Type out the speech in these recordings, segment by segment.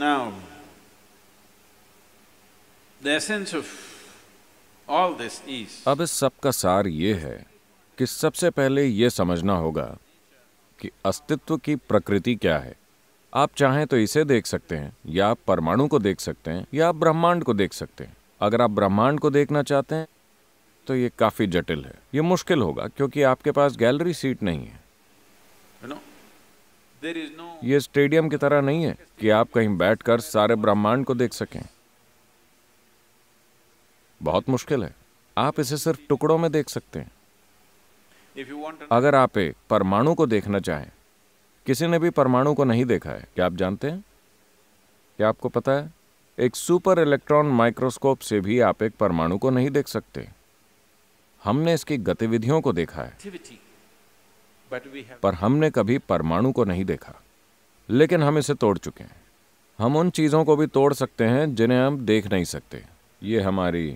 Now, the essence of all this is अब इस सब का सार ये है कि सबसे पहले ये समझना होगा कि अस्तित्व की प्रकृति क्या है आप चाहें तो इसे देख सकते हैं या आप परमाणु को देख सकते हैं या आप ब्रह्मांड को देख सकते हैं अगर आप ब्रह्मांड को देखना चाहते हैं तो ये काफ़ी जटिल है ये मुश्किल होगा क्योंकि आपके पास गैलरी सीट नहीं है ये स्टेडियम की तरह नहीं है कि आप कहीं बैठकर सारे ब्रह्मांड को देख सकें बहुत मुश्किल है आप इसे सिर्फ टुकड़ों में देख सकते हैं अगर आप एक परमाणु को देखना चाहें किसी ने भी परमाणु को नहीं देखा है क्या आप जानते हैं क्या आपको पता है एक सुपर इलेक्ट्रॉन माइक्रोस्कोप से भी आप एक परमाणु को नहीं देख सकते हमने इसकी गतिविधियों को देखा है पर हमने कभी परमाणु को नहीं देखा लेकिन हम इसे तोड़ चुके हैं हम उन चीज़ों को भी तोड़ सकते हैं जिन्हें हम देख नहीं सकते ये हमारी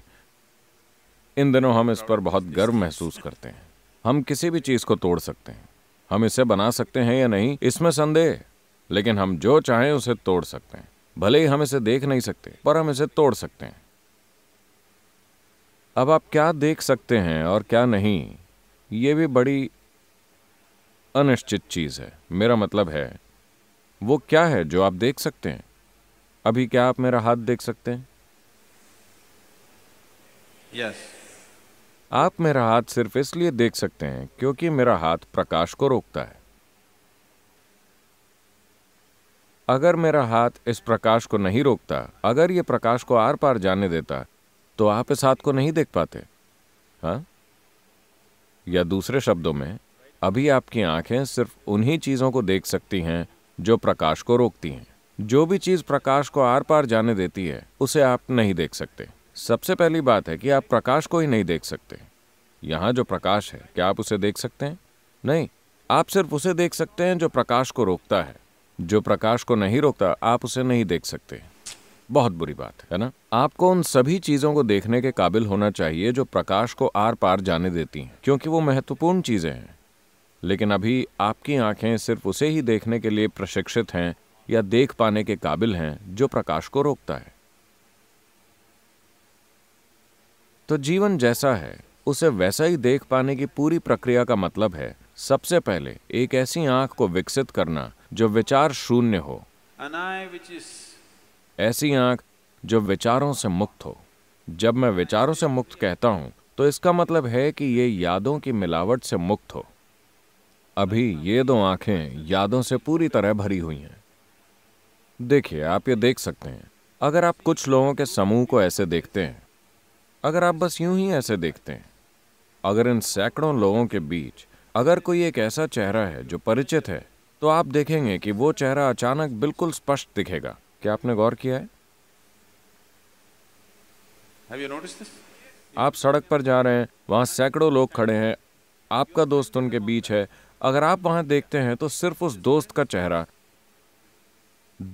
इन दिनों हम इस पर बहुत गर्व महसूस करते हैं हम किसी भी चीज़ को तोड़ सकते हैं हम इसे बना सकते हैं या नहीं इसमें संदेह लेकिन हम जो चाहें उसे तोड़ सकते हैं भले ही हम इसे देख नहीं सकते पर हम इसे तोड़ सकते हैं अब आप क्या देख सकते हैं और क्या नहीं ये भी बड़ी अनिश्चित चीज़ है मेरा मतलब है वो क्या है जो आप देख सकते हैं अभी क्या आप मेरा हाथ देख सकते हैं yes. आप मेरा हाथ सिर्फ इसलिए देख सकते हैं क्योंकि मेरा हाथ प्रकाश को रोकता है अगर मेरा हाथ इस प्रकाश को नहीं रोकता अगर यह प्रकाश को आर पार जाने देता तो आप इस हाथ को नहीं देख पाते हा? या दूसरे शब्दों में अभी आपकी आंखें सिर्फ उन्हीं चीज़ों को देख सकती हैं जो प्रकाश को रोकती हैं जो भी चीज़ प्रकाश को आर पार जाने देती है उसे आप नहीं देख सकते सबसे पहली बात है कि आप प्रकाश को ही नहीं देख सकते यहाँ जो प्रकाश है क्या आप उसे देख सकते हैं नहीं आप सिर्फ उसे देख सकते हैं जो प्रकाश को रोकता है जो प्रकाश को नहीं रोकता आप उसे नहीं देख सकते बहुत बुरी बात है ना आपको उन सभी चीजों को देखने के काबिल होना चाहिए जो प्रकाश को आर पार जाने देती हैं क्योंकि वो महत्वपूर्ण चीजें हैं लेकिन अभी आपकी आंखें सिर्फ उसे ही देखने के लिए प्रशिक्षित हैं या देख पाने के काबिल हैं जो प्रकाश को रोकता है तो जीवन जैसा है उसे वैसा ही देख पाने की पूरी प्रक्रिया का मतलब है सबसे पहले एक ऐसी आंख को विकसित करना जो विचार शून्य हो ऐसी आंख जो विचारों से मुक्त हो जब मैं विचारों से मुक्त कहता हूं तो इसका मतलब है कि ये यादों की मिलावट से मुक्त हो अभी ये दो आंखें यादों से पूरी तरह भरी हुई हैं देखिए आप ये देख सकते हैं अगर आप कुछ लोगों के समूह को ऐसे देखते हैं अगर आप बस यूं ही ऐसे देखते हैं अगर इन सैकड़ों लोगों के बीच अगर कोई एक ऐसा चेहरा है जो परिचित है तो आप देखेंगे कि वो चेहरा अचानक बिल्कुल स्पष्ट दिखेगा क्या आपने गौर किया है आप सड़क पर जा रहे हैं वहां सैकड़ों लोग खड़े हैं आपका दोस्त उनके बीच है अगर आप वहां देखते हैं तो सिर्फ उस दोस्त का चेहरा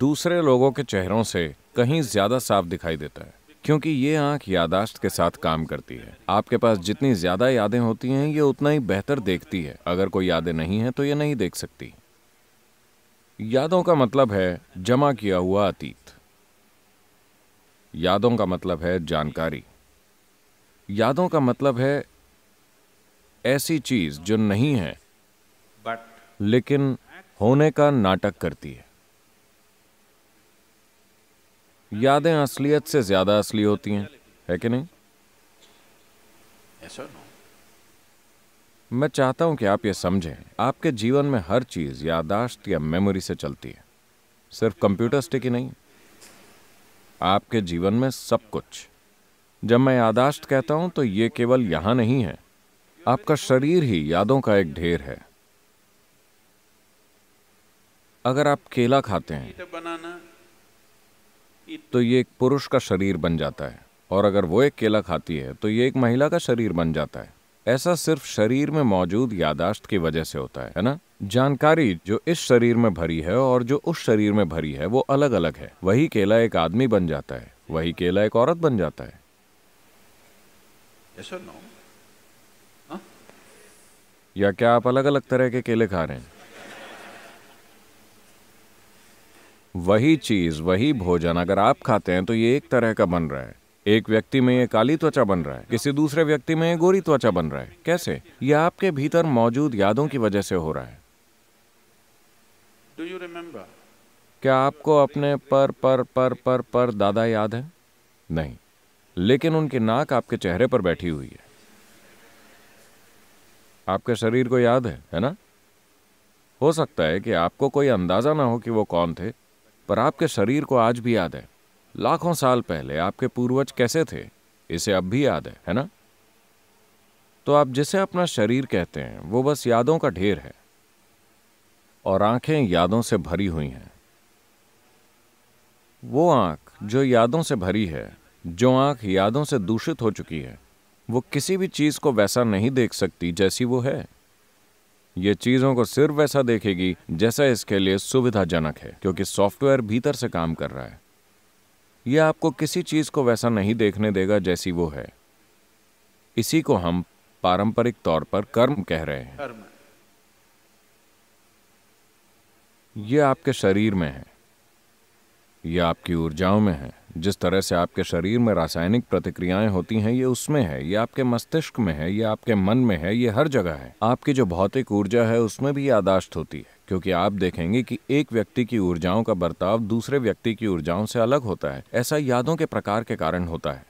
दूसरे लोगों के चेहरों से कहीं ज्यादा साफ दिखाई देता है क्योंकि ये आंख यादाश्त के साथ काम करती है आपके पास जितनी ज्यादा यादें होती हैं ये उतना ही बेहतर देखती है अगर कोई यादें नहीं है तो ये नहीं देख सकती यादों का मतलब है जमा किया हुआ अतीत यादों का मतलब है जानकारी यादों का मतलब है ऐसी चीज जो नहीं है लेकिन होने का नाटक करती है यादें असलियत से ज्यादा असली होती हैं है कि नहीं मैं चाहता हूं कि आप ये समझें आपके जीवन में हर चीज यादाश्त या मेमोरी से चलती है सिर्फ कंप्यूटर स्टिक ही नहीं आपके जीवन में सब कुछ जब मैं यादाश्त कहता हूं तो ये केवल यहां नहीं है आपका शरीर ही यादों का एक ढेर है अगर आप केला खाते हैं तो ये एक पुरुष का शरीर बन जाता है और अगर वो एक केला खाती है तो ये एक महिला का शरीर बन जाता है ऐसा सिर्फ शरीर में मौजूद यादाश्त की वजह से होता है है ना जानकारी जो इस शरीर में भरी है और जो उस शरीर में भरी है वो अलग अलग है वही केला एक आदमी बन जाता है वही केला एक औरत बन जाता है या क्या आप अलग अलग तरह के केले खा रहे हैं वही चीज वही भोजन अगर आप खाते हैं तो ये एक तरह का बन रहा है एक व्यक्ति में ये काली त्वचा बन रहा है किसी दूसरे व्यक्ति में ये गोरी त्वचा बन रहा है कैसे ये आपके भीतर मौजूद यादों की वजह से हो रहा है क्या आपको अपने पर पर पर पर पर दादा याद है नहीं लेकिन उनकी नाक आपके चेहरे पर बैठी हुई है आपके शरीर को याद है है ना हो सकता है कि आपको कोई अंदाजा ना हो कि वो कौन थे पर आपके शरीर को आज भी याद है लाखों साल पहले आपके पूर्वज कैसे थे इसे अब भी याद है है ना तो आप जिसे अपना शरीर कहते हैं वो बस यादों का ढेर है और आंखें यादों से भरी हुई हैं वो आंख जो यादों से भरी है जो आंख यादों से दूषित हो चुकी है वो किसी भी चीज़ को वैसा नहीं देख सकती जैसी वो है ये चीजों को सिर्फ वैसा देखेगी जैसा इसके लिए सुविधाजनक है क्योंकि सॉफ्टवेयर भीतर से काम कर रहा है यह आपको किसी चीज को वैसा नहीं देखने देगा जैसी वो है इसी को हम पारंपरिक तौर पर कर्म कह रहे हैं यह आपके शरीर में है यह आपकी ऊर्जाओं में है जिस तरह से आपके शरीर में रासायनिक प्रतिक्रियाएं होती हैं ये उसमें है ये आपके मस्तिष्क में है ये आपके मन में है ये हर जगह है आपकी जो भौतिक ऊर्जा है उसमें भी यादाश्त होती है क्योंकि आप देखेंगे कि एक व्यक्ति की ऊर्जाओं का बर्ताव दूसरे व्यक्ति की ऊर्जाओं से अलग होता है ऐसा यादों के प्रकार के कारण होता है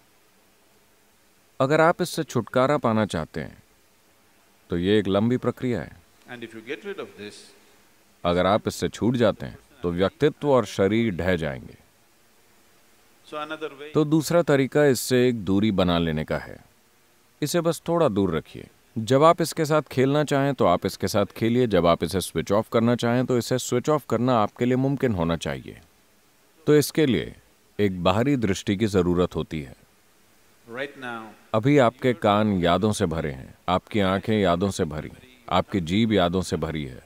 अगर आप इससे छुटकारा पाना चाहते हैं तो ये एक लंबी प्रक्रिया है this, अगर आप इससे छूट जाते हैं तो व्यक्तित्व और शरीर ढह जाएंगे तो दूसरा तरीका इससे एक दूरी बना लेने का है इसे बस थोड़ा दूर रखिए जब आप इसके साथ खेलना चाहें तो आप इसके साथ खेलिए जब आप इसे स्विच ऑफ करना चाहें तो इसे स्विच ऑफ करना आपके लिए मुमकिन होना चाहिए तो इसके लिए एक बाहरी दृष्टि की जरूरत होती है अभी आपके कान यादों से भरे हैं आपकी आंखें यादों से भरी आपकी जीभ यादों से भरी है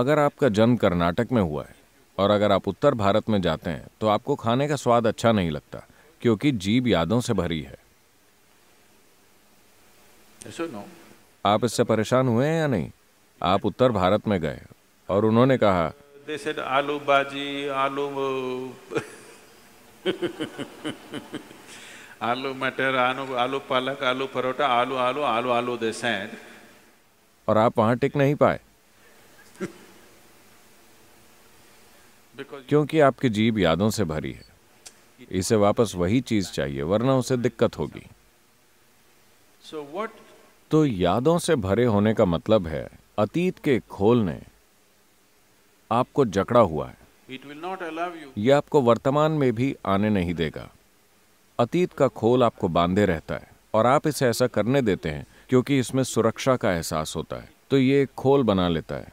अगर आपका जन्म कर्नाटक में हुआ है और अगर आप उत्तर भारत में जाते हैं तो आपको खाने का स्वाद अच्छा नहीं लगता क्योंकि जीभ यादों से भरी है आप इससे परेशान हुए हैं या नहीं आप उत्तर भारत में गए और उन्होंने कहा आलू बाजी आलू आलू मटर आलू आलू पालक आलू परोटा आलू आलू आलू आलू दे और आप वहां टिक नहीं पाए क्योंकि आपकी जीभ यादों से भरी है इसे वापस वही चीज चाहिए वरना उसे दिक्कत होगी तो यादों से भरे होने का मतलब है अतीत के खोल ने आपको जकड़ा हुआ है यह आपको वर्तमान में भी आने नहीं देगा अतीत का खोल आपको बांधे रहता है और आप इसे ऐसा करने देते हैं क्योंकि इसमें सुरक्षा का एहसास होता है तो ये खोल बना लेता है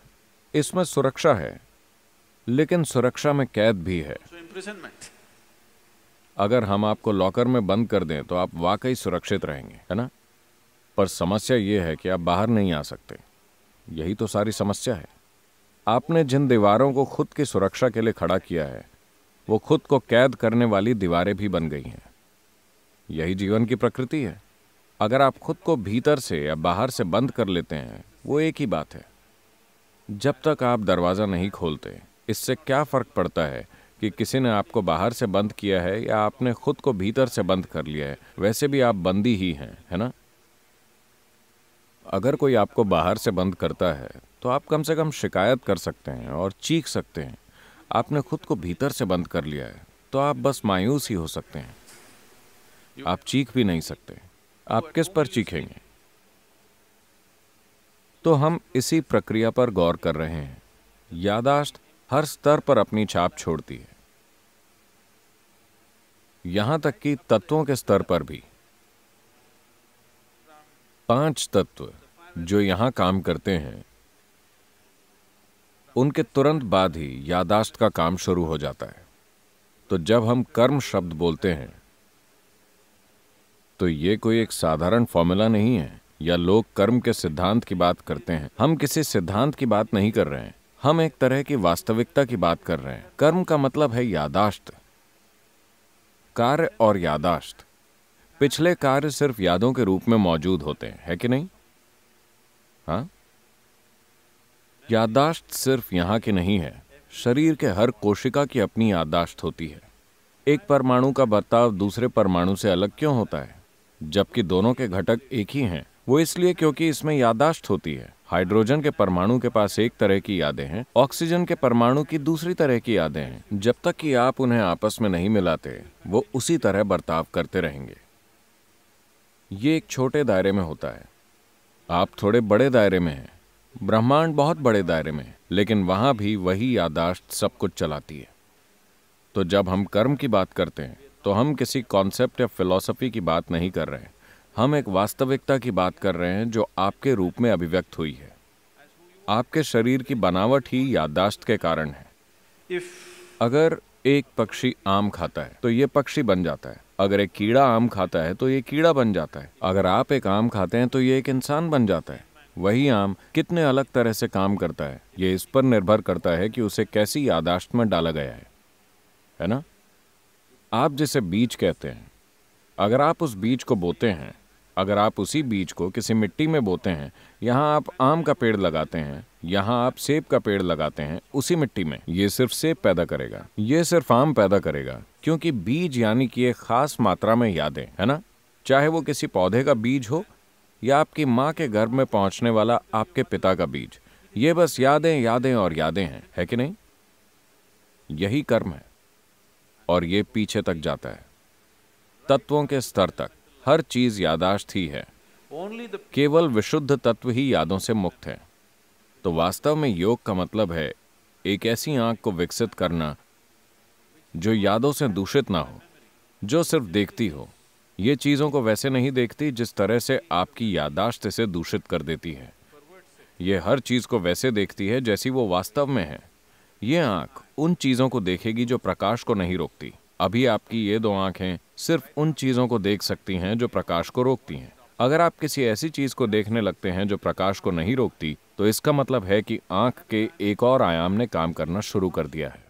इसमें सुरक्षा है लेकिन सुरक्षा में कैद भी है अगर हम आपको लॉकर में बंद कर दें तो आप वाकई सुरक्षित रहेंगे है ना पर समस्या ये है कि आप बाहर नहीं आ सकते यही तो सारी समस्या है आपने जिन दीवारों को खुद की सुरक्षा के लिए खड़ा किया है वो खुद को कैद करने वाली दीवारें भी बन गई हैं यही जीवन की प्रकृति है अगर आप खुद को भीतर से या बाहर से बंद कर लेते हैं वो एक ही बात है जब तक आप दरवाज़ा नहीं खोलते इससे क्या फ़र्क पड़ता है कि किसी ने आपको बाहर से बंद किया है या आपने खुद को भीतर से बंद कर लिया है वैसे भी आप बंदी ही हैं है ना अगर कोई आपको बाहर से बंद करता है तो आप कम से कम शिकायत कर सकते हैं और चीख सकते हैं आपने खुद को भीतर से बंद कर लिया है तो आप बस मायूस ही हो सकते हैं आप चीख भी नहीं सकते आप किस पर चीखेंगे तो हम इसी प्रक्रिया पर गौर कर रहे हैं यादाश्त हर स्तर पर अपनी छाप छोड़ती है यहां तक कि तत्वों के स्तर पर भी पांच तत्व जो यहां काम करते हैं उनके तुरंत बाद ही यादाश्त का काम शुरू हो जाता है तो जब हम कर्म शब्द बोलते हैं तो यह कोई एक साधारण फॉर्मूला नहीं है या लोग कर्म के सिद्धांत की बात करते हैं हम किसी सिद्धांत की बात नहीं कर रहे हैं हम एक तरह की वास्तविकता की बात कर रहे हैं कर्म का मतलब है यादाश्त कार्य और यादाश्त पिछले कार्य सिर्फ यादों के रूप में मौजूद होते हैं है कि नहीं हाँ यादाश्त सिर्फ यहां की नहीं है शरीर के हर कोशिका की अपनी यादाश्त होती है एक परमाणु का बर्ताव दूसरे परमाणु से अलग क्यों होता है जबकि दोनों के घटक एक ही हैं वो इसलिए क्योंकि इसमें यादाश्त होती है हाइड्रोजन के परमाणु के पास एक तरह की यादें हैं ऑक्सीजन के परमाणु की दूसरी तरह की यादें हैं जब तक कि आप उन्हें आपस में नहीं मिलाते वो उसी तरह बर्ताव करते रहेंगे ये एक छोटे दायरे में होता है आप थोड़े बड़े दायरे में हैं ब्रह्मांड बहुत बड़े दायरे में है लेकिन वहां भी वही यादाश्त सब कुछ चलाती है तो जब हम कर्म की बात करते हैं तो हम किसी कॉन्सेप्ट या फिलॉसफी की बात नहीं कर रहे हैं हम एक वास्तविकता की बात कर रहे हैं जो आपके रूप में अभिव्यक्त हुई है आपके शरीर की बनावट ही याददाश्त के कारण है अगर एक पक्षी आम खाता है तो ये पक्षी बन जाता है अगर एक कीड़ा आम खाता है तो ये कीड़ा बन जाता है अगर आप एक आम खाते हैं तो ये एक इंसान बन जाता है वही आम कितने अलग तरह से काम करता है ये इस पर निर्भर करता है कि उसे कैसी यादाश्त में डाला गया है है ना आप जिसे बीज कहते हैं अगर आप उस बीज को बोते हैं अगर आप उसी बीज को किसी मिट्टी में बोते हैं यहाँ आप आम का पेड़ लगाते हैं यहाँ आप सेब का पेड़ लगाते हैं उसी मिट्टी में ये सिर्फ सेब पैदा करेगा ये सिर्फ आम पैदा करेगा क्योंकि बीज यानी कि एक खास मात्रा में यादें है ना चाहे वो किसी पौधे का बीज हो या आपकी माँ के गर्भ में पहुँचने वाला आपके पिता का बीज ये बस यादें यादें और यादें हैं है कि नहीं यही कर्म है और ये पीछे तक जाता है तत्वों के स्तर तक हर चीज यादाश्त ही है केवल विशुद्ध तत्व ही यादों से मुक्त है तो वास्तव में योग का मतलब है एक ऐसी आंख को विकसित करना जो यादों से दूषित ना हो जो सिर्फ देखती हो ये चीज़ों को वैसे नहीं देखती जिस तरह से आपकी यादाश्त इसे दूषित कर देती है ये हर चीज़ को वैसे देखती है जैसी वो वास्तव में है ये आंख उन चीज़ों को देखेगी जो प्रकाश को नहीं रोकती अभी आपकी ये दो आंखें सिर्फ उन चीजों को देख सकती हैं जो प्रकाश को रोकती हैं अगर आप किसी ऐसी चीज को देखने लगते हैं जो प्रकाश को नहीं रोकती तो इसका मतलब है कि आंख के एक और आयाम ने काम करना शुरू कर दिया है